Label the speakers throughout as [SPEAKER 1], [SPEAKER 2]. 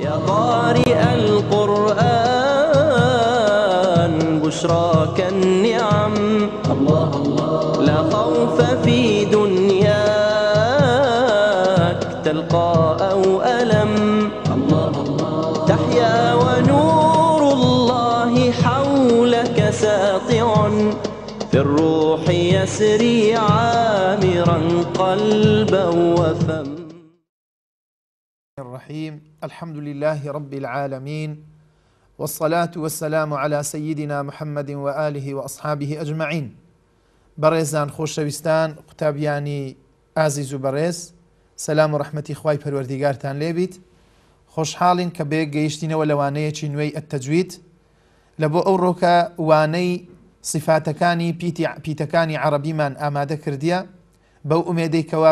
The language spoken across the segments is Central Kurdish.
[SPEAKER 1] يا قارئ القرآن بشراك النعم الله الله لا خوف في دنياك تلقى أو ألم الله الله تحيا ونور الله حولك ساطع في الروح يسري عامرا قلبا وفم الرحيم الحمد لله رب العالمين والصلاة والسلام على سيدنا محمد وآله وأصحابه أجمعين برزان خوشوستان قتابياني عزيز برز سلام سەسلام و ڕحمەتی خی پەروەردیگارتان لێبیت خۆشحاڵین کە بێ گەیشتینەوە لەوانەیەکی نوێی ئەتەجویت لە بۆ ئەو ڕۆکە وانەی سیفاتەکانی پیتەکانی عربیمان ئامادە کردیە بەو ئومێدەیکەوە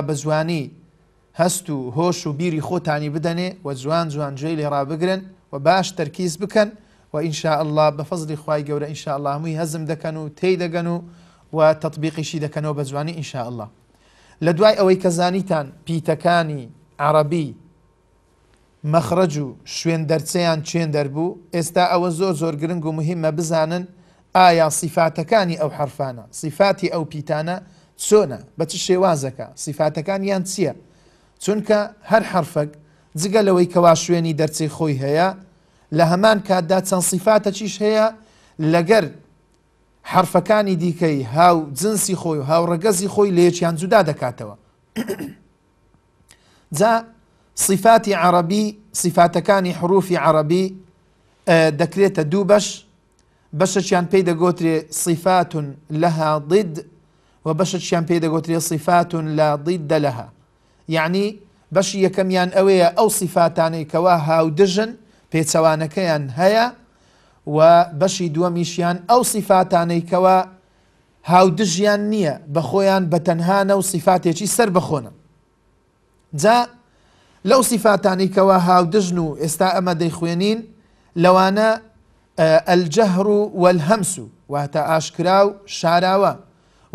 [SPEAKER 1] هەست و هۆش و بیری خۆتانی بدەنێ و جوان جوانجێی لێ ڕابگرن و باش تەرکیز بکەن و ئینشاء الله بە فەزلی خی گەورە ئینشاء الله هەمووی هەزم دەکەن و تێی دەگەن و و تطببیقیشی دەکەنەوە بە جوانی ئینشاء الله لە دوای ئەوەی کە زانیتان پیتەکانی عربی مەخرج و شوێن دەرچەیان چێن دەربوو ئێستا ئەوە زۆر زۆر گرنگ و مهمە بزانن ئایا سیفاتەکانی ئەو حرفانە سیفاتی ئەو پیتانە چۆنە بە چ شێوازەکە سیفاتەکانیان چییە؟ چونکە هەر حرفەك جگە لەوەی کەوا شوێنی دەرچی خۆی هەیە لە هەمان کاتدا چەند سیفاتە چیش هەیە لەگەر حرفەکانی دیکەی هاو جنسی خۆی و هاوڕەگەزی خۆی لەیەکیان جودا دەکاتەوە جا صفاتی عربی صفاتەکانی حروفی عربی دەکرێتە دوو بەش بەشەچیان پێی دەگوترێ صفاتون لەها ضد و بەشەچیان پێی دەگوترێ صفاتون لا ضد لەها یعنی بەشی یەکەمیان ئەوەیە ئەو سیفاتانەی کەوا هاودژن پێچەوانەکەیان هەیە و بەشی دووەمیشیان ئەو سیفاتانەی کەوا هاودژیان نییە بە خۆیان بە تەنهانە و سیفاتێکی سەر بخۆنە جا لەو سیفاتانی کەوا هاودژن و ئێستا ئەمە دەیخوێنین لەوانە ئەلجەهر و وەلهەمس و واتە ئاشکرا و شاراوە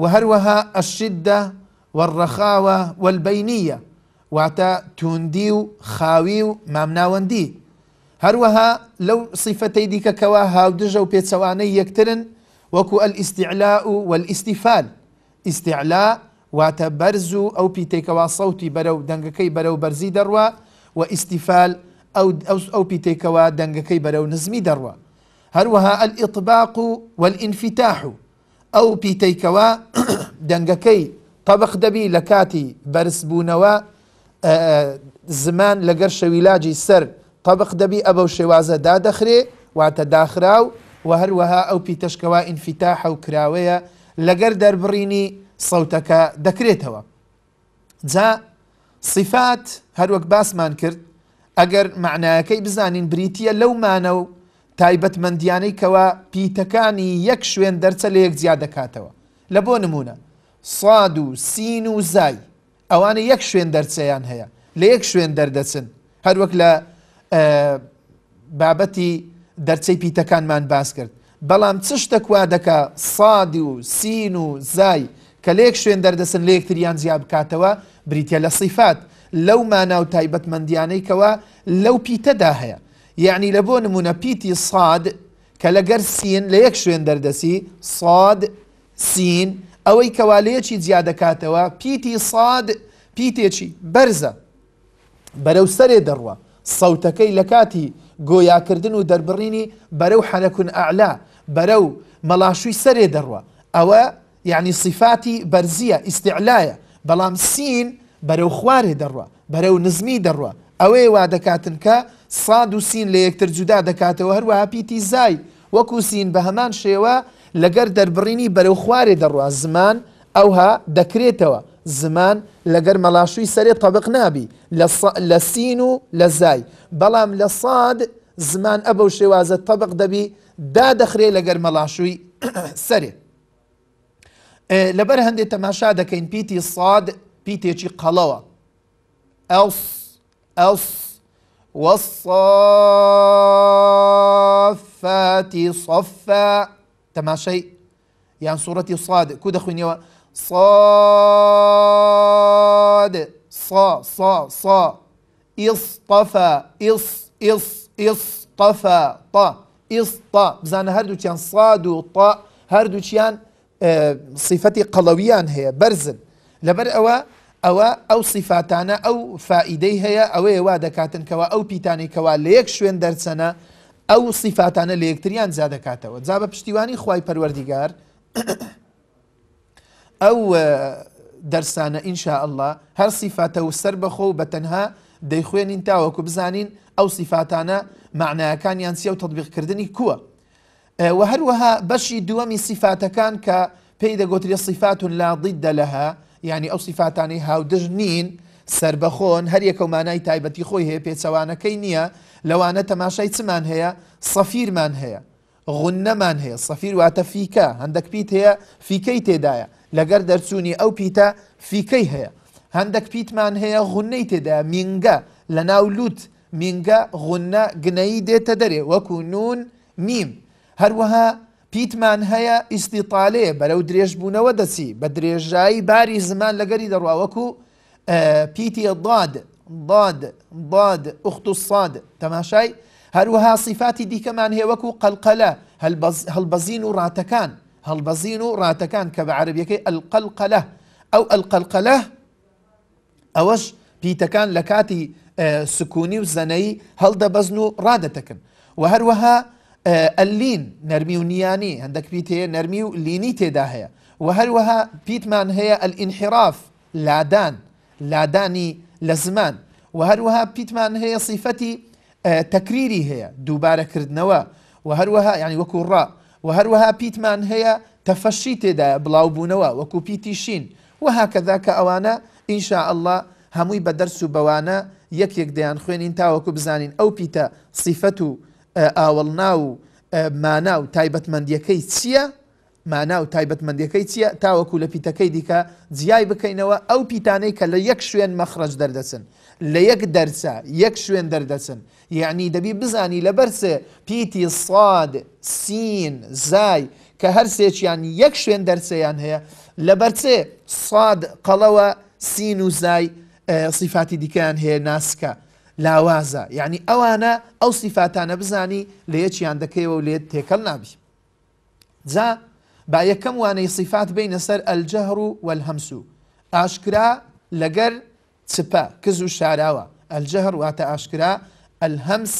[SPEAKER 1] و هەروەها ئەشیددا والرخاوة والبينية واتا تونديو خاويو ومامناوندي هروها لو صفتي ديكا كوا دجو بيتسواني يكترن وكو الاستعلاء والاستفال استعلاء واتا برزو او بيتيكوا صوتي برو دنگكي برو برزي دروا واستفال او او, أو بيتيكوا دنگكي برو نزمي دروا هروها الاطباق والانفتاح او بيتيكوا دنگكي تەبق دەبی لە کاتی بەرزبوونەوە زمان لەگەر شەویلاجی سەر تەبق دەبی ئەبە شێوازە دادەخرێ واتە داخراو و هەروەها ئەو پیتەشکەوە ئینفیتا حەوکراوەیە لەگەر دەربڕینی سەوتەکە دەکرێتەوە جا صفات هەروەک باسمان کرد ئەگەر معناەکەی بزانین بریتە لەومانە و تایبەتمەندیانەی کەوە پیتەکانی یەک شوێن دەرچە لە یەک زیاد دەکاتەوە لە بۆ نمونە ساد و سین و زای ئەوانە یەک شوێن دەرچەیان هەیە لە یەک شوێن دەردەچن هەروەک لە بابەتی دەرچەی پیتەکانمان باس کرد بەڵام چ شتەکوا دەکا سادی و سین و زای کە لێک شوێن دەردەسن لەیەکتریان زیا بکاتەوە بریتە لە سیفات لەو ماناو تایبەتمەندیانەیکەوە لەو پیتەدا هەیە یعنی لە بۆ نمونە پیتی ساد کە لەگەر سین لە یەک شوێن دەردەسی ساد سین ئەوەی کەوالەیەکی زیادەکاتەوە پیتی ساد پیتێکی بەرزە بەرەو سەرێ دەڕوە سەوتەکەی لە کاتی گۆیاکردن و دەربڕینی بەرەو حەنەکون ئاعلا بەرەو مەلاشووی سەرێ دەڕوە ئەوە یعنی صفاتی بەرزیە ئیسعلایە بەڵام سین بەرەو خوارێ دەڕوە بەرەو نزمی دەڕوە ئەوەی وا دەکاتن کە ساد و سین لە یەکتر جودا دەکاتەوە هەروەها پیتی زای وەکو سین بە هەمان شێوە لەگەر دەربڕینی بەرەو خوارێ دەڕوە زمان اوها دەکرێتەوە زمان لگر ملاشوی سری طبق نابی لە سین و لە زای بەڵام لە ساد زمان ئەبە و شێوازە طبق دەبی دادەخرێ لەگەر مەلاشووی سەرێ اه، لەبەر هەندێک تەماشا دەکەین پیتی چی قلوه الس الس ئەوس صفا تەماشای یان يعني صاد كود أخوين يوا صاد صا صا صا اصطفى اص اص اصطفى طا اسطا بزانە هەردووچیان ساد و تا هردو صیفەتی آه، صفتي قلويان هي برزن لبر اوا او او صفاتانا او فائدي هي او او دكاتن كوا او بيتاني كوا ليك شوين درسنا ئەو سیفاتانە لە یەکتریان زیادەکاتەوە جا بە پشتیوانی خی پەروەردیگار ئەو دەرسانە ئینشاء الله هەر سیفاتە و سەر بەخۆ و بە تەنها دەیخوێنین تاوەکو بزانین ئەو سیفاتانە معناەکانیان چیە و تطببیقکردنی کووە و هەروەها بەشی دووەمی سیفاتەکان کە پێی دەگوتری سیفاتون لا ضد لەها ینی ئەو سیفاتانی هاودژ نین سربەخۆن هەر یەکە مانای تایبەتی خۆی هەیە پێچەوانەکەی نییە لەوانە تەماشای چمان هەیە سەفیرمان هەیە غونەمان هەیە سەفیر واتە فیکە هەندێک پیت هەیە فیکەی تێدایە لەگەر دەرچوونی ئەو پیتە فیکەی هەیە هەندێک پیتمان هەیە غونەی تێدا مینگە لە ناو لووت مینگە غونە گنەی دێتە دەرێ وەکو نون میم هەروەها پیتمان هەیە ئیسیتاالێ بەرەو درێژبوونەوە دەچی بە درێژایی باری زمان لەگەری دەڕواوەکو تي آه، ضاد ضاد ضاد اخت الصاد تماشي هروها صفاتي دي كمان هي وكو قلقلة هل و هل هەڵبەزین راتكان هل کە راتكان عربیەکەی كي القلقلة او القلقلة اوش لە کاتی لكاتي و زەنەی هەڵدەبەزن و ڕادەتەکن رادتكن وهروها ئەلین نەرمی و نیانی هەندێک پیت نرمي نەرمی و لینی تێدا هەیە و لادان لادانی لە زمان و هەروەها پیتمان هەیە سیفەتی تەکریری هەیە دووبارەکردنەوە و هەروەها یعنی وەکو ڕ و هەروەها پیتمان هەیە تەفەشی تێدا بڵاوبوونەوە وەکو پیتی شین وهاکەدا کە ئەوانە ئینشاء الله هەمووی بە دەرس و بەوانە یەکێک دەیان خوێنین تاوەکو بزانین ئەو پیتە سیفەت و ئاوەڵنا و مانا و تایبەتمەندیەکەی چییە؟ مانا و تایبەتمەندەکەی چییە تاوەکو لە پیتەکەی دیکە جیای بکەینەوە ئەو پیتانەی کە لە یەک شوێن مەخرج دەردەچن لە یەک دەرسە یەک شوێن دەردەچن یعنی دەبی بزانی لە بەرسێ پیتی ساد سین زای کە هەر سێکیان یەک شوێن دەرسەیان هەیە لە بەرچێ ساد قەڵەوە سین و زای سیفاتی دیکەیان هەیە ناسکە لاوازە یعنی ئەوانە ئەو سیفاتانە بزانی لە یەکیان دەکەیەوە و لێت تێکەڵ نابی. جا با یەکەم وانەی صفات بینە سەر ئەلجەهر و اشكرا ئاشکرا لەگەر چپە کز و شاراوە ئەلجەهر واتە ئاشکرا ئەلهەمس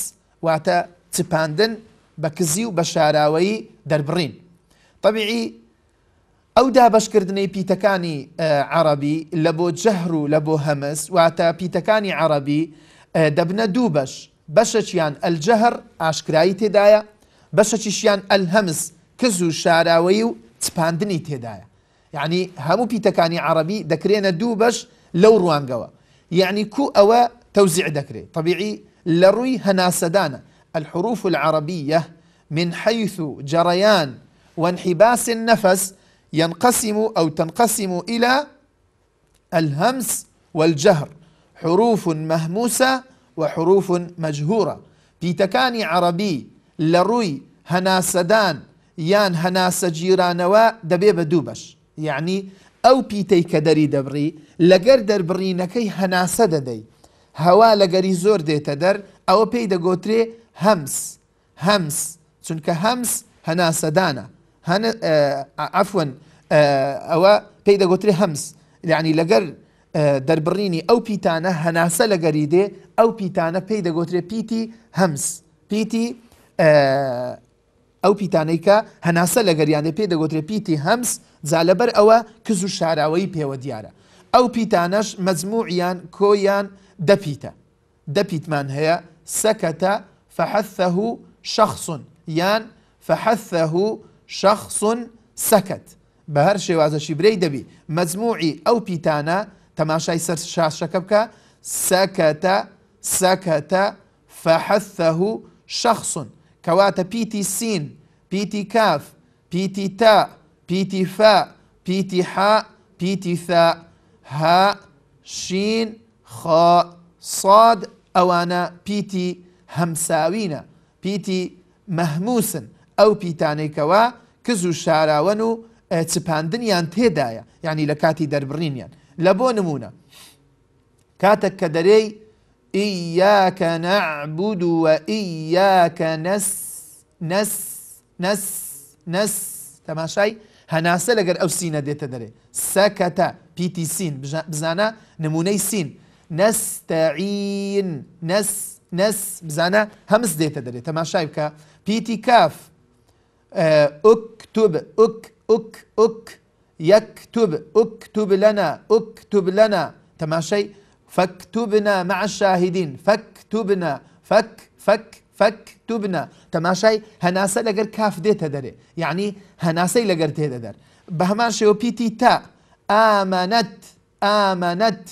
[SPEAKER 1] واتە چپاندن بە کزی و بە شاراوەی دەربڕین طبیعی ئەو دابشکردنی پیتەکانی آه، عربی لە بۆ جەهر و لە بۆ هەمس واتە پیتەکانی عربی آه، دەبنە دوو بەش بەشەچیان ئەلجەهر ئاشکرایی تێدایە بەشەچیشیان ئەلهەمس كزو و شاراوی تيدايا يعني همو یعنی هەموو پیتەکانی عربی دەکرێنە دوو بەش لەو ڕوانگەوە یعنی کو ئەوە تەوزیع دەکرێت الحروف العربية من حيث جريان وانحباس النفس ينقسم أو تنقسم إلى الهمس والجهر حروف مهموسة وحروف مجهورة بيتكاني عربي لروي هناسدان یان هەناسە جیرانەوە دەبێ بە دوو بەش یعنی ئەو پیتەی کە دەری دەبڕی لەگەر دەربڕینەکەی هەناسە دەدەی هەوا لەگەری زۆر دێتە دەر ئەوە پێی دەگۆترێ هەمس هەمس چونکە هەمس هەناسەدانە ئەفون ئەوە پێی دەگوترێ هەمس لعنی لەگەر دەربڕینی ئەو پیتانە هەناسە لەگەری دێ ئەو پیتانە پێی دەگوترێ پیتی هەمس پیتی ئەو پیتانەی کە هەناسە لە گەریانە پێ دەگوترێ پیتی هەمس زالەبەر ئەوە کز و شاراوەی پێوە دیارە ئەو پیتانەش مەزموعیان کۆیان دەپیتە دەپیتمان هەیە سەکەتە فەحەثەه شخصون یان فەحەثەه شخصون سەکەت بە هەر شێوازەشی برەی دەبی مەزموعی ئەو پیتانە تەماشای سەر شاشەکە بکە سەکەتە سەکەتە فەحەثەه شخصون کەواتە پیتی سین پیتی کاف پیتی تا پیتی فا پیتی ح پیتی ثا ها شین خا ساد ئەوانە پیتی هەمساوینە پیتی مەحموسن ئەو پیتانێکەوە کز و شاراوەن و چپاندنیان تێدایە یعنی لە کاتی دەربڕینیان لە بۆ نمونە کاتێک کە دەرەی إياك نعبد وإياك نس نس نس نس تماشای هەناسە لەگەر ئەو سینە دێتە دەرێ سەکەتە پیتی سين بزانا نموني سين نستعين نس نس بزانە هەمز دێتە دەرێت تەماشای بکە پیتی كاف اكتب اك اك اك يكتب اكتب لنا اكتب لنا تماشي فاكتبنا مع الشاهدين فاكتبنا فك فك فاكتبنا تماشي هناسا لقر كاف ديتا دەرێ يعني هناسا لقر تێدە دەر بە هەمان شێوە تا آمنت آمنت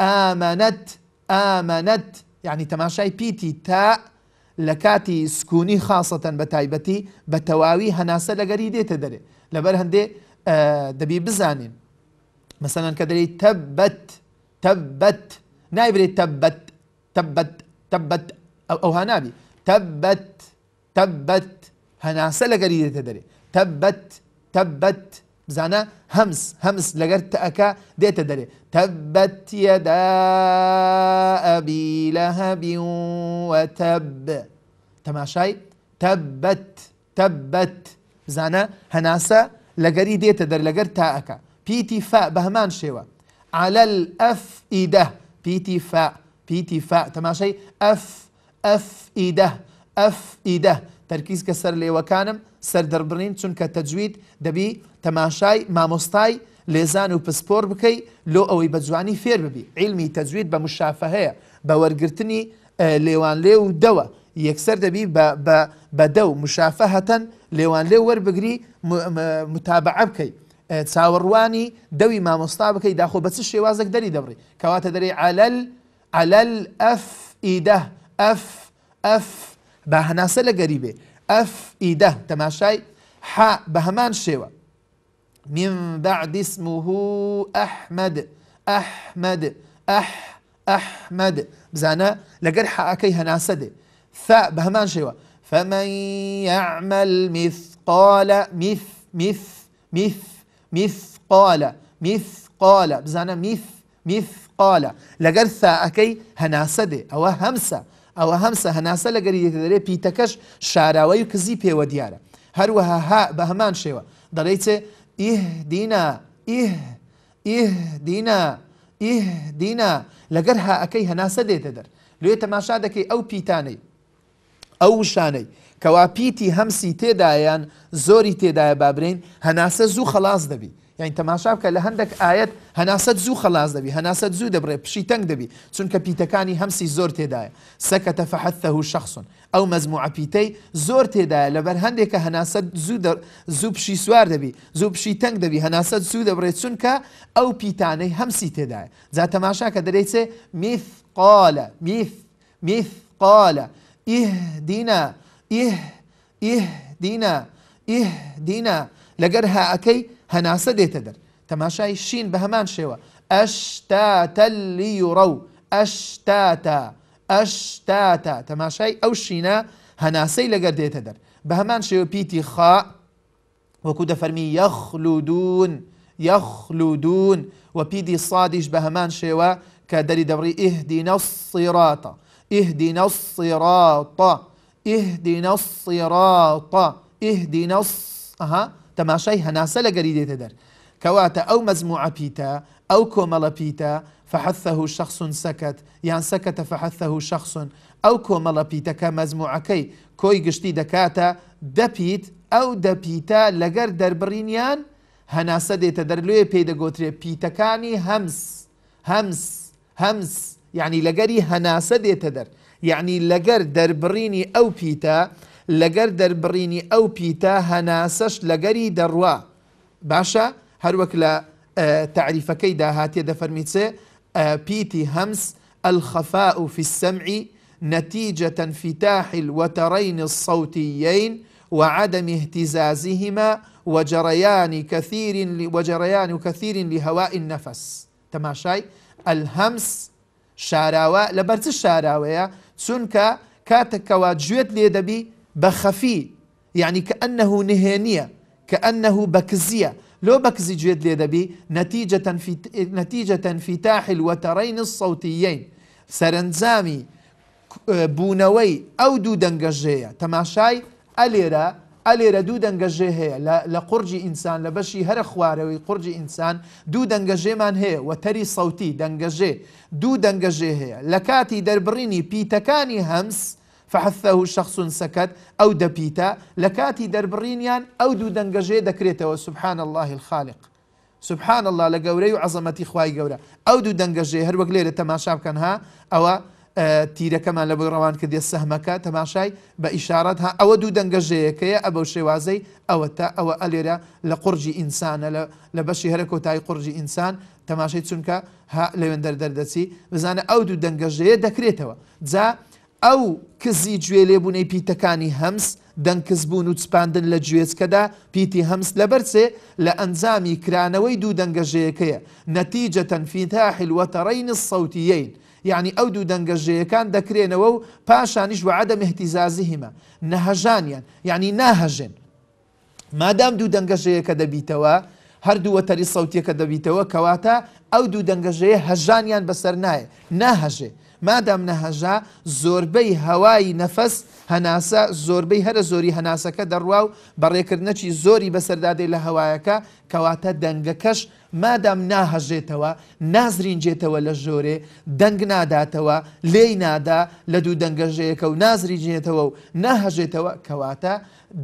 [SPEAKER 1] آمنت آمنت يعني تەماشای بيتي تا لكاتي سكوني خاصة بتايبتي بتواوي هناسا لقر تەواوی هەناسە لبرهن دي دەرێ بزانين مثلا كدري تبت تبت نائب تبت تبت تبت او او هنابي تبت تبت هنا لگری تدري تبت تبت بزانا همس همس لگر اكا دي تدري تبت يدا أبي لهب وتب تماشاي تبت تبت بزانا هناسا لگری دي تدري لگر بيتي فاء بهمان شوه على الأفئدة بيتي فاء بيتي فاء تمام شيء أف أفئدة أفئدة تركيز كسر لي وكانم سر دربرين تون كتجويد دبي تماشاي ماموستاي لێزان و پسپۆر بكي لو أوي بە فير ببي علمي تجويد تەجوید بە مشافە هەیە بە وەرگرتنی اه، لێوان لێ ب دەوە یەکسەر دەبی بە دە و متابعة بكي تاورواني اه، دەوی مامۆستا بکەی داخۆ بس چ شێوازێک دەری دەبڕی کەواتە دەری علل علل ئەف ئیدە ايده اف اف هەناسە لە گەریبێ ئەف ئیدە ح بە هەمان من بعد اسمه أحمد أحمد أح أحمد بزانا لقر حاكي هناسد ثاء بهمان شيوا فمن يعمل مثقال مث مث مث مثقال مثقال بزانە میث مثقالە لەگەر اكي هەناسەدێ ئەوە هەمسە ئەوە هەمسە هەناسە لەگەر یەکدەرێ پیتەکەش شاراوی و کزی پێوە دیارە هەروەها ها بە هەمان شێوە اه دينا اه دینا دينا اه دینا ئیه دینا لەگەر هاەکەی ده دێتە دەر لێ ده دەکەی او پیتانەی ئەو شانەی کەوا پیتی هەمسی تێدایان زۆری تێدایە بابرین هەناسە زوو خلاص دەبی یعنی تەماشا بکە لە هەندێک ئاەت هەناسەت زوو خلاص دەبی هەناسەت زوو دەبڕێ پشی تەنگ دەبی چونکە پیتەکانی هەمسی زۆر تێدایە سەکەتە فەحەتەه شخصن ئەو مەزموع پیتەی زۆر تێدایە لەبەر هەندێکە هەناسەت زوو پشی سوار دەبی زوو پشی تەنگ دەبی هەناسەت زوو دەبڕێت چونکە ئەو پیتانەی هەمسی تێدایە جا تەماشا کە دەرەیت سێ میث قالە میث میث قالە اهدنا اه اهدنا اهدنا لقرها اكي هناسا ديتا در تەماشای شین بهمان هەمان اشتاتا ئەشتاتەلیڕە اشتاتا اشتاتا ئەشتاتە او ئەو شینە هەناسەی لەگەر دێتە دەر بە هەمان شێوە پیتی خا وەکو يخلدون يخلدون یەخلودون و پیدی سادیش بە هەمان شێوە کە اهدنا الصراط اهدنا الصراط اهدنا الص... اها تماشي هەناسە لە گەری دێتە كواتا او مزموعة بيتا او كومالا بيتا فحثه شخص سكت يعني سكت فحثه شخص او كومالا بيتا كمزموعة كي كوي قشتي دكاتا دبيت او دبيتا لەگەر دەربڕینیان هەناسە دێتە دەر لێ پێی بيتا كاني همس همس همس یعنی لەگەری هەناسە يعني دەر یعنی يعني أو بيتا ئەو پیتە أو بيتا ئەو پیتە هەناسەش دروا باشا هروك لا لە آه، كيدا داهاتێ دەفەرمیچێ آه، بيتي همس الخفاء في السمع نتيجة انفتاح الوترين الصوتيين وعدم اهتزازهما وجريان كثير وجريان كثير لهواء النفس تماشاي الهمس شاراوا لە بەرچ شاراوەیە چونکە کاتێکەوە گوێت لێ دەبی بە خەفی كأنه کە ئەنەه نهێنیە لو بكزي جيد ليدبي نتيجة في نتيجة انفتاح الوترين الصوتيين سرنزامي بونوي أو دودنجاجية تماشاي أليرا ئەلێرە دوو دەنگەژێ لا لە انسان ئینسان لە بەشی هەرە انسان دو ئینسان من هي وتري صوتي سەوتی دەنگەژێ دوو دەنگەژێ هەیە لە کاتی همس فحثه شخص سكت أو دبيتا لكاتي دربرينيان أو دو دنججي دكريتا وسبحان الله الخالق سبحان الله لقوري وعظمتي خواي قورا أو دو دنججي هر وقليل تماشاب كان ها أو تیرەکەمان لە بۆی ڕەوان کردێ سەحمەکە تەماشای بە ئیشارەت ها ئەوە دوو دەنگەژەیەکەیە ئە بەو شێوازەی ئەوە تا ئەوە ئەلێرە لە قورجی ئینسانە لە بەشی هەرە کۆتایی قورجی ئینسان تەماشای چونکە لەوێندەر دەردەچی بزانە ئەو دوو دەنگەژەیە دەکرێتەوە جا ئەو کزی گوێ لێبوونەی پیتەکانی هەمس دەنگکەسبوون و چپاندن لە گوێچکەدا پیتی هەمس لە بەرچێ لە ئەنجامی کرانەوەی دوو دەنگەژەیەکەیە نەتیجە تەنفیتا حلوەتەڕین سەوتیین. یعنی ئەو دوو دەنگەژەیەکان دەکرێنەوە و پاشانیش وعادە مهتیزازیهیمە نەهەژانیان یعنی ناهەژێن مادام دوو دەنگەژەیەکە دەبیتەوە هەردووە تەری سەوتێکە دەبیتەوە کەواتە ئەو دوو دەنگەژەیە هەژانیان بەسەر نایە ناهەژێ مادام نەهەژا زۆربەی هەوایی نەفەست هەناسە زۆربەی هەرە زۆری هەناسەکە دەڕوا و بەڕێکردنەچی زۆری بەسەردادێ لە هەوایەکە کەواتە دەنگەکەش مادام ناهەژێتەوە نازرینجێتەوە لە ژۆرێ دەنگ ناداتەوە لێی نادا لە دوو دەنگەژەیەەکە و نازریجێتەوە و ناهەژێتەوە کەواتە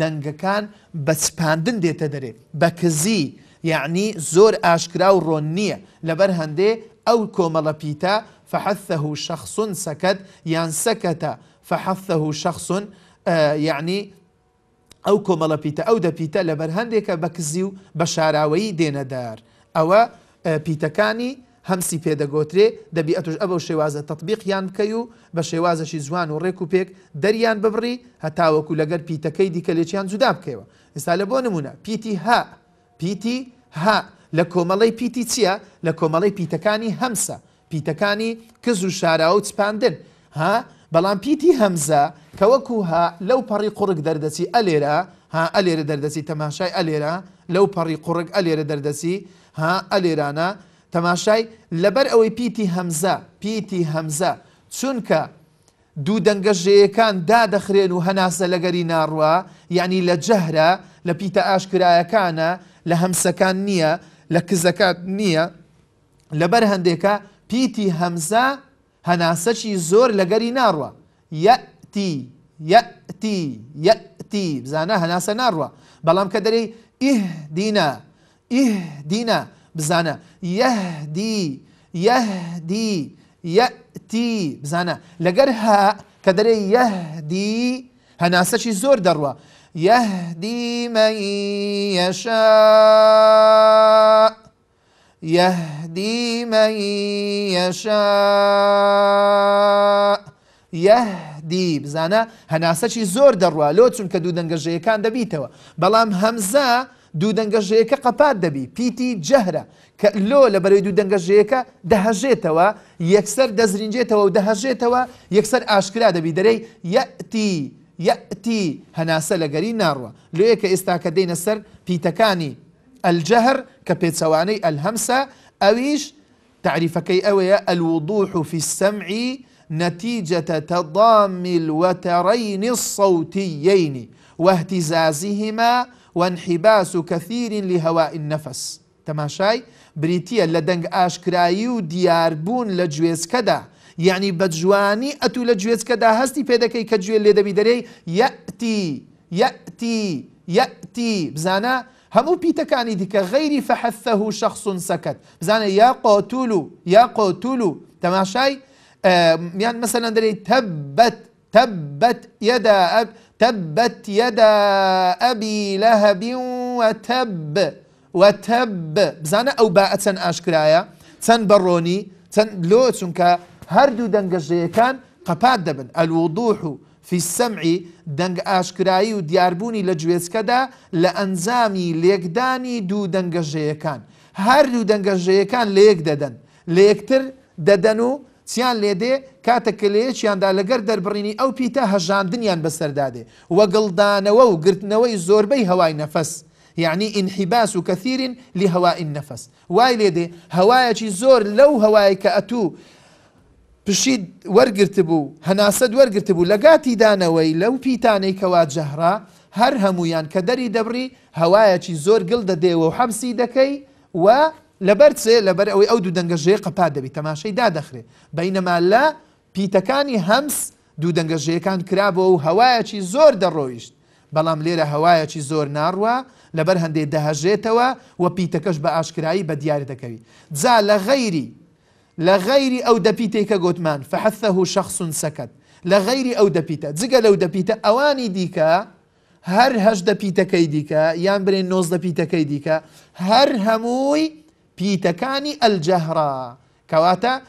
[SPEAKER 1] دەنگەکان بەچپاندن دێتە دەرێ بەکزی یعنی زۆر ئاشکرا و ڕۆن نییە لەبەر هەندێ ئەو کۆمەڵە پیتە فحثه شخص سەکەت یان سەکەتە فحثه شخص یعنی ئەو کۆمەڵە پیتە ئەو دەپیتە لەبەر هەندێکە بەکزی و بە شاراوەیی دێنەدار ئەوە پیتەکانی هەمسی پێدەگۆترێ دەبی ئەتوش ئەوە شێوازە تطببیق یان بکەی و بە شێوازەشی زوان و ڕێک و پێک دەریان ببڕی هەتاوەکو لەگەر پیتەکەی دیکە لێکیان جودا بکەوە ئێستا لە بۆ نمونە پیتی ها پیتی ها لە کۆمەڵی پیتی چییە لە کۆمەڵی پیتەکانی هەمسە پیتەکانی کز و شاراوە چپاندن ها بەڵام پیتی هەمزە کە وەکوها لەو پەڕی قوڕک دەردەچی ئەلێرە ها ئەلێرە دەردەچی تەماشای ئەلێرە لەو پەڕی قوڕک ئەلێرە دەردەچی ها ئەلێرانە تەماشای لەبەر ئەوەی پیتی هەمزە پیتی هەمزە چونکە دوو دەنگەژەیەکان دادەخرێن و هەناسە لەگەری ناڕوە یعنی لە جەهرە لە پیتە ئاشکرایەکانە لە هەمسەکان نییە لە کزەکە نییە لەبەر هەندێکە پیتی همزه هەناسەکی زور لەگەری ناروا یەتی یەتی یەتی بزانە هناس ناروا بلام کە دەرەی ئیه دینە ئیه دینە بزانە یەهدی یەهدی یەتی بزانە لەگەر ها کە دەرەی یەهدی هەناسەکی زۆر دەڕوە يهدي من يشاء يهدي من يشاء يهدي بزانە هەناسەکی زۆر دەڕوا لۆ چونکە دوو دەنگەژەیەکان دەبیتەوە بەڵام هەمزە دوو دەنگەژەیەەکە قەپات دەبی پیتی جەهرە کە لۆ لە بەرەوەی دوو دەنگەژەیەەکە دەهەژێتەوە یەکسەر دەزرینجێتەوە و دەهەژێتەوە یەکسەر ئاشکرا دەبی دەرەی یەتی يأتي هنا سلا ناڕوە لێ کە ئێستا السر في تكاني الجهر ئەلجەهر کە الهمسة أويش ئەویش تعریفەکەی ئەوەیە في السمع نتيجة تضام الوترين الصوتيين واهتزازهما وانحباس كثير لهواء النفس تماشاي بريتيا لدنج آشكرايو دياربون لجويسكدا يعني بجواني أتو لجويتك دا هستي فيدكي كجوية اللي دبي داري يأتي يأتي يأتي بزانا همو بيتكاني ديك غير فحثه شخص سكت بزانا يا قتلو يا قتلو تماشي آه يعني مثلا داري تبت تبت يدا أب تبت يدا أبي لهب وتب وتب بزانا أو باء تن أشكرايا تن بروني تن لو تنكا هەردوو دەنگەژەیەکان قەپات دەبن ئەلوودوح و فیسەمعی دەنگ ئاشکایی و دیاربوونی لە گوێچکەدا لە ئەنجامی لێکدانی دوو دەنگەژەیەکان هەردوو دەنگەژەیەکان لێک دەدەن لە یەکتر دەدەن و چیان لێدێ کاتەکە لەیەکییاندا لەگەر دەربڕینی ئەو پیتە هەژاندنیان بەسەردادێ وەگڵدانەوە و گرتنەوەی زۆربەی هەوای نەفەس یعنی ئینحیباس و کەثیرین لی هەواین نەفەس وای لێدێ هەوایەکی زۆر لەو هەوای کە ئەتوو پشید وەرگرت بوو هەناسەد وەرگرت بوو لەگاتی دانەوەی لەو پیتانەی کەوا جەهرا هەر هەمویان کە دەری دەبڕی هەوایەکی زۆر گڵ دەدێەوە و حەبسی دەکەی و لەبەر چێ لەبەر ئەوەی ئەو دوو دەنگەژێ قەپا دەبی تەماشەی دادەخرێ بینەما لە پیتەکانی هەمس دوو دەنگەژەیەکان کرابەوە و هەوایەکی زۆر دەڕۆیشت بەڵام لێرە هەوایەکی زۆر ناڕوە لەبەر هەندێک دەهژێتەوە و پیتەکەش بە ئاشکایی بە دیارە دەکەوی جا لە غەیری لغير أو دبيتي كغوتمان فحثه شخص سكت لغير أو دبيتا زقا لو دبيتا أواني ديكا هر هش دبيتكي ديكا يان برين نوز دبيتكي ديكا هر هموي بيتكاني الجهرة كواتا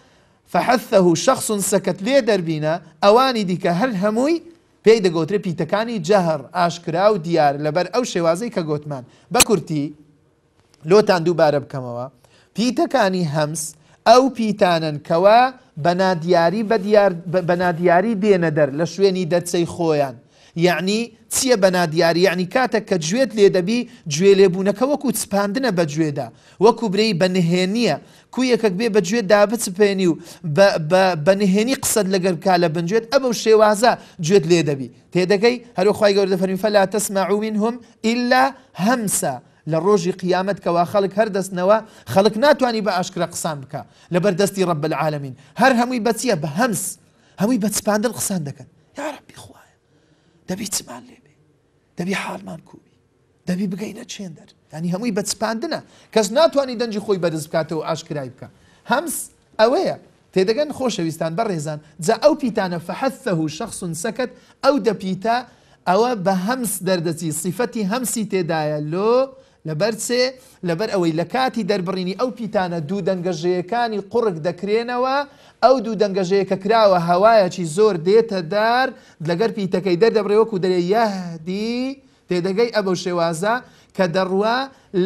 [SPEAKER 1] فحثه شخص سكت لێ دەربینە ئەوانی دیکە هەر هەمووی پێی دەگوترێ پیتەکانی جهر أشكرا أو ديار لبر أو شێوازەی كغوتمان گوتمان لو تاندو بارب كموا بکەمەوە پیتەکانی همس ئەو پیتانن کەوە بەنادیاری بەنادیاری دێنە دەر لە شوێنی دەچەی خۆیان یعنی چییە بەنادیاری یعنی کاتێک کە گوێت لێ دەبی گوێ لێبوونەکە وەکو سپاندنە بە گوێدا وەکو برەی بەنهێنیە کو یەکەک بێ بەگوێ دابچپێنی و بەنهێنی قسەد لەگەرکا لە بنجێت ئە بەو شێوازە گوێت لێ دەبی تێدەکەی هەروخوای گەوردە فەرمیفە لا تەسمعومین هم ئللا هەمسە لە ڕۆژی قیامەت کەوا خەڵک هەر دەستنەوە خەڵک ناتوانانی بە ئاشکرا قسان بکە لە بەردەستی ڕب العالمین هەر هەمووی بەچیە بە هەمس هەمووی بەچپاندن قسان دەکەن یارببی خوایە دەبی چمان لێبێ دەبی حالمان کوبی دەبی بگەینە چێندەر ینی هەمووی بەچپاندنە کەس ناتوانانی دەنجی خۆی بەرز بکاتەوە و ئاشکرای بکە هەمس ئەوەیە تێدەگەن خۆشەویستان بەڕێزان جا ئەو پیتانە فەحەثەه و شخصون سەکەت ئەو دەپیتا ئەوە بە هەمس دەردەچی سیفەتی هەمسی تێدایە لۆ لەبەر سێ لەبەر ئەوەی لە کاتی دەربڕینی ئەو پیتانە دوو دەنگەژەیەکانی قڕک دەکرێنەوە ئەو دوو دەنگەژەیە کە کراوە هەوایەکی زۆر دێتە دار لەگەر پیتەکەی دەردەبڕێوەکو دەرێ یاهدی تێدەگەی ئەبە شێوازە کە دەڕوا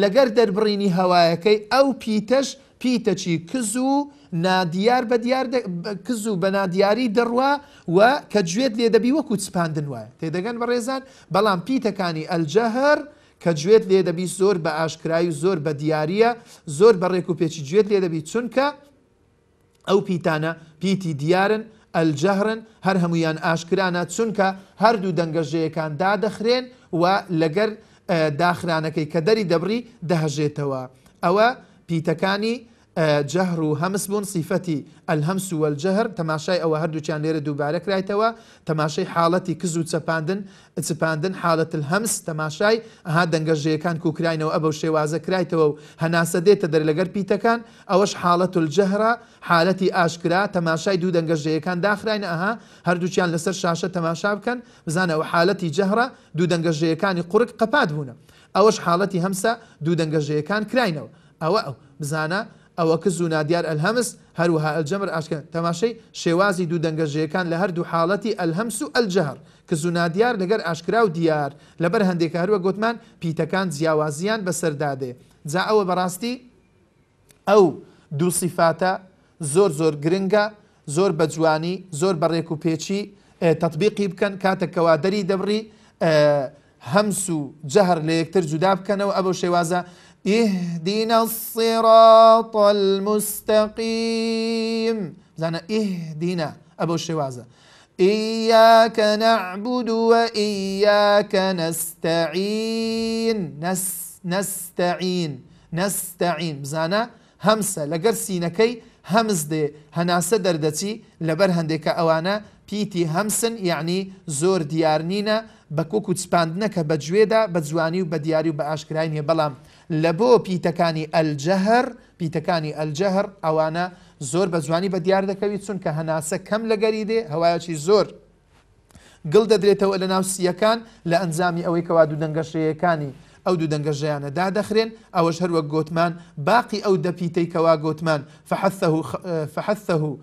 [SPEAKER 1] لەگەر دەربڕینی هەوایەکەی ئەو پیتەش پیتەچی کز و نادیار بە دیار کز و بە نادیاری دەڕوا و کە گوێت لێدەبی وەکو چپاندن وایە تێدەگەن بە ڕێزان بەڵام پیتەکانی ئەلجەهر، کە گوێت لێ دەبی زۆر بە ئاشکایی زۆر بە دیارە زۆر بە ڕێک و پێچی گوێت لێ دەبی چونکە ئەو پیتانە پیتی دیارن ئەلجەهرن هەر هەمویان ئاشکرانە چونکە هەردوو دەنگەژەیەکان دادەخرێن و لەگەر داخرانەکەی کە دەری دەبری دەهژێتەوە ئەوە پیتەکانی جەهر و هەمس بوون سیفەتی ئەلهەمس وەل جەهر تەماشای ئەوە هەردووچیان لێرە دووبارە کرایتەوە تەماشای حاڵەتی کز و چەپاندن چپاندن حاڵەت هەمس تەماشای ئەها دەنگەژەیەکان کوکراینەوە ئەبە شێوازە کرایتەوە و هەناسە دێتە دەر لەگەر پیتەکان ئەوەش حاڵەت الجەهرا حالەتی ئاشکرا تەماشای دوو دەنگەژەیەکان داخراینە ئەها هەردووچیان لەسەر شاشە تەماشا بکەن بزانەوە حالەتی جەهرا دوو دەنگەژەیەکانی قورک قەپات بوونە ئەوەش حاڵەتی هەمسە دوو دەنگەژەیەکان کراینەوە ئەوە ئەو بزانە ئەوە کە زوونادیار ئەلهەمس هەروها ئەلجەمر ئاشکە تەماشەی شێوازی دوو دەنگەژەکان لە هەردوو حاڵەتی ئەلهەمس و ئەلجهر کە زوونادیار لەگەر ئاشکرا و دیار لەبەر هەندێک هەروە گوتمان پیتەکان جیاوازیان بەسەردادێ جا ئەوە بەڕاستی ئەو دوو سیفاتە زۆر زۆر گرنگە زۆر بە جوانی زۆر بەڕێک و پێچی تطببیقی بکەن کاتەکەوا دەری دەبڕی هەمس و جەهر لە یەکتر جودا بکەنەوە ئەبە شێوازە ئیدینە سێڕاتەل مستەقیم زانە ئیدینە ئە بۆ شێوازە. إياك نعبد وإياك نستعين نس نستعين نستعين بزانە هەمسە لەگەر سینەکەی هەمز دێ هەناسە دەردەچی لەبەر هەندێکە ئەوانە پیتی هەمسن یعنی زۆر دیارنینە بە کۆک و چپاندنە کە بەگوێدا بە جوانی و بە دیاری و بە ئاشکرای نیە بەڵام لە بۆ پیتەکانی ئەلجەهر پیتەکانی ئەلجەهر ئەوانە زۆر بە جوانی بە دیار دەکەویت چونکە هەناسە کەم لەگەری دێ هەوایەکی زۆر گڵ دەدرێتەوە لە ناوسیەکان لە ئەنجامی ئەوەی کەوا دوو دەنگەشەیەکانی ئەو دوو دەنگەژەیانە دادەخرێن ئەوەش هەروە گوتمان باقی ئەو دەپیتەی کەوا گوتمان فحثه فحثه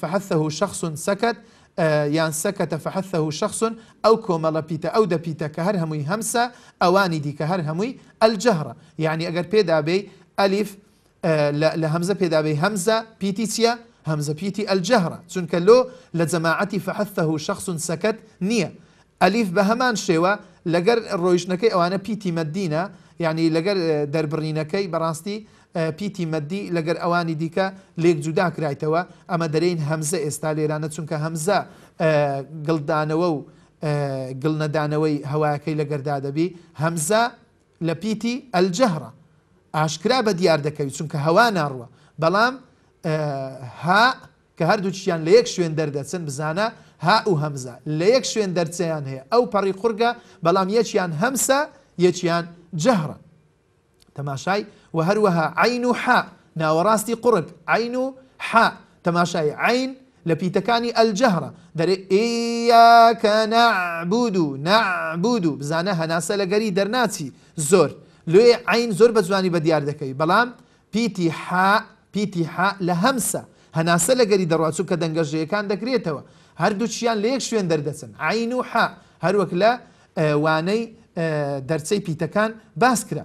[SPEAKER 1] فحثه شخص سكت یان آه، سكت فحثه شخص أو کۆمەڵە پیتە أو دەپیتە کە هەر همسا هەمسە ئەوانی دیکە الجهرة يعني أجر یعنی بي ألف ئەلیف آه، لە هەمزە پێدابێ هەمزە همزة چییە؟ همزة پیتی ئەلجەهرە چونکە لۆ لە جەماعەتی شخص سكت نییە ألف بهمان هەمان شێوە لەگەر ڕۆیشتنەکەی ئەوانە پیتی مەدینە یعنی لەگەر دەربڕینەکەی بەڕاستی پیتی مەدی لەگەر ئەوانی دیکە لێک جودا کرایتەوە ئەمە دەرەین هەمزە ئێستا لێرانە چونکە هەمزە گڵدانەوە و گڵنەدانەوەی هەواەکەی لەگەردا دەبی هەمزە لە پیتی ئەلجەهرە ئاشکرا بە دیار دەکەوی چونکە هەوا ناڕوە بەڵام ها کە هەردووچیان لە یەک شوێن دەردەچن بزانە ها و هەمزە لە یەک شوێن دەرچیان هەیە ئەو پەڕی قورگە بەڵام یەکیان هەمسە یەکیان جەهرە تەماشای و هەروەها عین و ح ناوەڕاستی قرب عین و ح تەماشای عین لە پیتەکانی ئەلجەهرە دەرێ ئیاکە نعبود و نعبود و بزانە هەناسە لەگەری دەرناچی زۆر لێ عین زۆر بە جوانی بە دیار دەکەی بەڵام پیتی ح پیتی ح لە هەمسە هەناسە لەگەری دەڕواچوو کە دەنگەژەیەکان دەکرێتەوە هەردوو چیان لە یەک شوێن دەردەچن عین و ح هەروەک لە وانەی دەرچەی پیتەکان باس کرا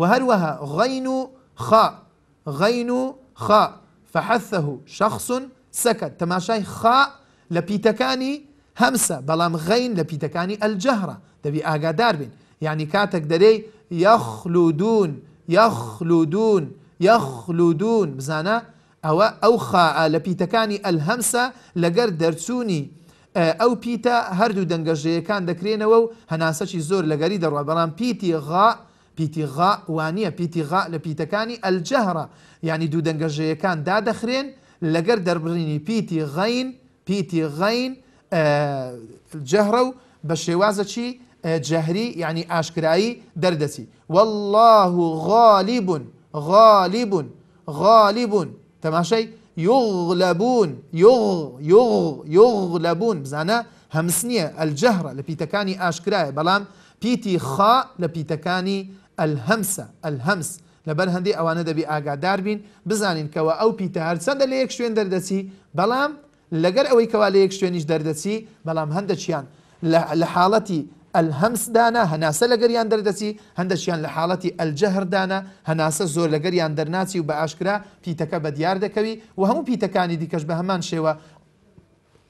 [SPEAKER 1] وهروها غين خاء غين خاء فحثه شخص سكت تماشي خاء لبيتكاني همسة بلام غين لبيتكاني الجهرة پیتەکانی ئەلجەهرا داربين يعني كاتك داري يخلدون يخلدون يخلدون بزانا أو أو خاء لبيتكاني الهمسة ئەلهەمسە درسوني أو آه، بيتا هردو هەردوو دەنگەژەیەکان دەکرێنەوە و هەناسەکی زۆر لەگەری دەڕوا بەڵام بيتي غاء پیتیغا وانە پیتیغا لە پیتەکانی ئەلجەهرا ینی يعني دوو دەنگەژەیەکان دادەخرێن لەگەر دەربڕینی پیتی غین پیتی بيتي غين آه، و بە شێوازە چی آه، جهري يعني ئاشکایی دردسي والله غالب غالب غالب تماشي يغلبون يغ يغ يغلبون بزانا همسنيه الجهره لە پیتەکانی ئاشکرایە بەڵام پیتی خا لە پیتەکانی ئەلهەمسە ئەلهەمس لەبەر هەندی ئەوانە دەبی ئاگادار بین بزانین کەەوە ئەو پیتە هەرچەندە لە یەک شوێن دەردەچی بەڵام لەگەر ئەوەی کەوا لە یەک شوێنیش دەردەچی بەڵام هەندە چیان لە حاڵەتی ئەلهەمسدانە هەناسە لەگەریان دەردەچی هەندەشیان لە حاڵەتی ئەلجەهردانە هەناسە زۆر لەگەریان دەرناچی و بە ئاشکرا پیتەکە بە دیار دەکەوی و هەموو پیتەکانی دیکەش بە هەمان شێوە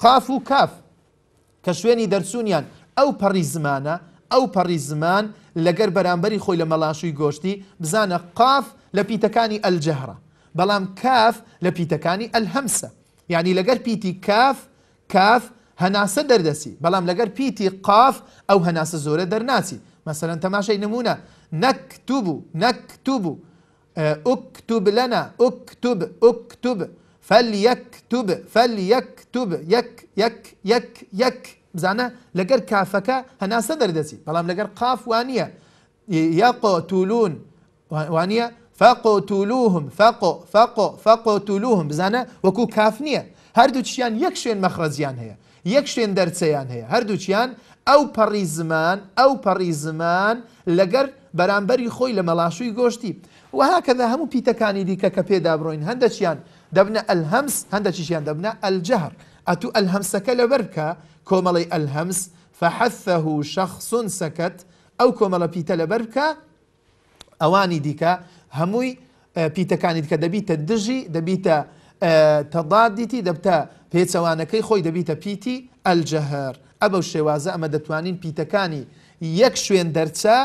[SPEAKER 1] قاف و کاف کە شوێنی دەرسونیان ئەو پەڕی زمانە ئەو پەڕی زمان لگر برانبری خوی لملاشوی گوشتی گۆشتی قاف لپیتکانی الجهره بلام کاف لپیتکانی الهمسه یعنی لگر پیتی کاف کاف هەناسە دەردەسی بلام لگر پیتی قاف او هەناسە زۆرە دەرناسی مثلا تماشای نمونه نکتوبو نکتوبو اکتوب اه، لنا اکتوب اکتوب ئۆکتوب ئۆکتوب فەلیەکتوب فەلیەکتوب یک یک بزانە لەگەر کافەکە هەناسە دەردەچی بەڵام لەگەر قاف وانە یا قۆتولون وانە فقۆتولوهم فقۆ فقۆ فقۆتولوهم بزانە وەکوو کاف نییە هەردوو چیان یەک شوێن مەخرەزیان هەیە یەک شوێن دەرچەیان هەیە هەردوو چیان ئەو پەڕی زمان ئەو پەڕی زمان لەگەر بەرامبەری خۆی لە مەلاشووی گۆشتی وهاکەدا هەموو پیتەکانی دیکە کە پێدا بڕۆین هەندە چیان دەبنە ئەلهەمس هەندە چیشیان دەبنە ئەلجهر ئەتو ئەلهەمسەکە لەبەرکە کۆمەڵی ئەلهەمس فەحەثەه شخصون سەکەت ئەو کۆمەڵە پیتە لەبەر بکە ئەوانی دیکە هەمووی پیتەکانیت کە دەبیتە دژی دەبیتە تەدادیتی دەبتە پێچەوانەکەی خۆی دەبیتە پیتی ئەلجەهر ئەبەو شێوازە ئەمە دەتوانین پیتەکانی یەک شوێن دەرچە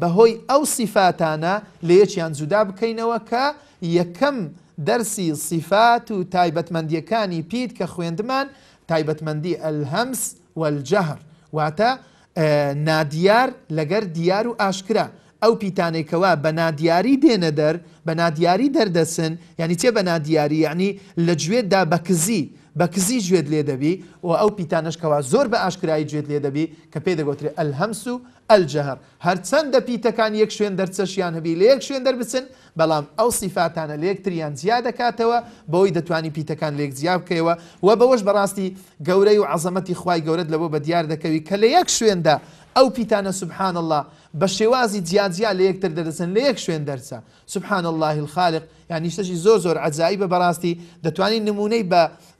[SPEAKER 1] بەهۆی ئەو سیفاتانە لە یەکیان جودا بکەینەوە کە یەکەم دەرسی سیفات و تایبەتمەندیەکانی پیت کە خوێندمان تایبەتمەندی ئەلهەمس وەجههر واتە نادیار لەگەر دیار و ئاشکرا ئەو پیتانێکەوە بە نادیاری دێنە دەر بە نادیاری دەردەسن ینی چێ بە نادیاری یعنی لە گوێدا بەکزی بەکزی گوێت لێ دەبی و ئەو پیتانشکەوە زۆر بە ئاشکرایی گوێت لێ دەبی کە پێ دەگوترێ ئەلهەمس و ئەلجهر هەرچەندە پیتەکان یەک شوێن دەرچەشیان هەبی لە یەک شوێن دەربچن بەڵام ئەو سیفاتانە لەکتریان زیاد دەکاتەوە بەوەی دەتوانی پیتەکان لێک زیاب بکەیەوە و بەوەش بەڕاستی گەورەی و عزمەتی خی گەورت لەوە بە دیار دەکەوی کە لە یەک شوێندا ئەو پیتانە سبحان الله بە شێوازی جیاجیا لە یەکتر دەدەسن لە یەک شوێن دەرسە سبحان الله الخالق یعنی شتەشی زۆر زۆر عجایی بە بەڕاستی دەتوانین نمونەی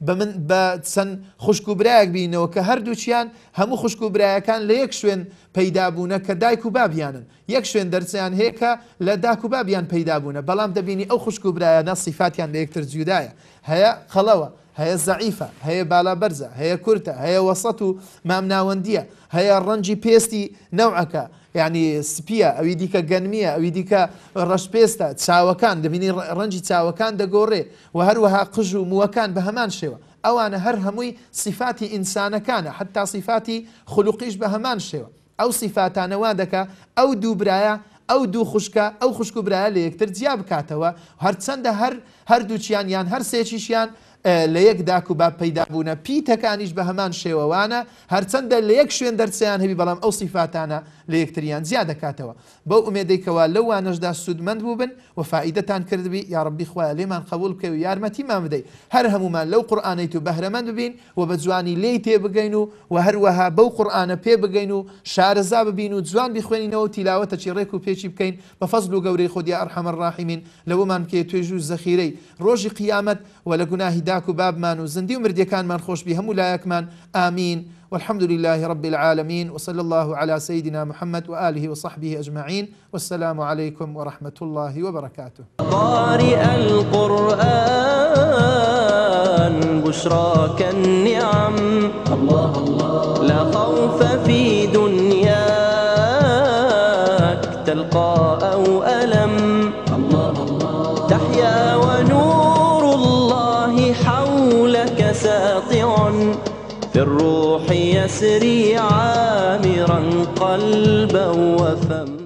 [SPEAKER 1] من بە چەند خوشک و برایەک بینەوە کە هەردووچیان هەموو خوشک و برایەکان لە یەک شوێن پەیدابوونە کە دایک و بابیانن یەک شوێن دەرسیان هەیەکە لە داک و بابیان پەیدابوونە بەڵام دەبینی ئەو خوشک و برایە نە سیفاتیان لە یەکتر جودایە هەیە خەڵەوە هەیە زعیفە هەیە بالابەرزە هەیە کورتە هەیە وەسەت و مامناوەندیە هەیە ڕەنجی پێستی نەوعەکە یعنی سپیە ئەوی دیکە گەنمیە ئەوی دیکە ڕەشپێستە چاوەکان دەبینی ڕەنجی چاوەکان دەگۆڕێ و هەروەها قژ و مووەکان بە هەمان شێوە ئەوانە هەر هەمووی سیفاتی ئینسانەکانە حتا سیفاتی خلوقیش بە هەمان شێوە ئەو سیفاتانەوا دەکە ئەو دووبرایە ئەو دوو خوشکە ئەو خوشک و برایە لە یەکتر جیا بکاتەوە هەرچەندە هەر هەردووچیان یان هەر سێکیشیان لە یەک داک و با پەیدابوونە پیتەکانیش بە هەمان شێوەوانە هەرچەندە لە یەک شوێن دەرچیان هەبی بەڵام ئەو سیفاتانە لە یەکتریان زیاد دەکاتەوە بەو ئومێدەیکەوە لەوانەشدا سوودمەند بوو بن وفائیدەتان کردبی یارببی خخوای لێمان قبول بکە و یارمەتیمان بدەیت هەر هەمومان لەو قورآانەیت و بەهرەمەند ببین و بە جوانی لی تێ بگەین و و هەروەها بەو قورآانە پێ بگەین و شارەزا ببین و جوان بخوێنینەوە تیلاوەتە چی ڕێک و پێچی بکەین بە فەزل و گەورەی خودی ئەرحەمە ڕاحیمین لەوەمان کێ توێژ و زەخیرەی ڕۆژی قیامەت و لە گوناهی داک و بابمان و زندی و مردەکانمان خۆشببی هەموو لایەکمان ئامین. والحمد لله رب العالمين وصلى الله على سيدنا محمد وآله وصحبه أجمعين والسلام عليكم ورحمة الله وبركاته قارئ القرآن بشرى كالنعم الله الله لا خوف في دنياك تلقى أو ألم الله الله تحيا ونور الله حولك ساطع في الروح يسري عامرا قلبا وفما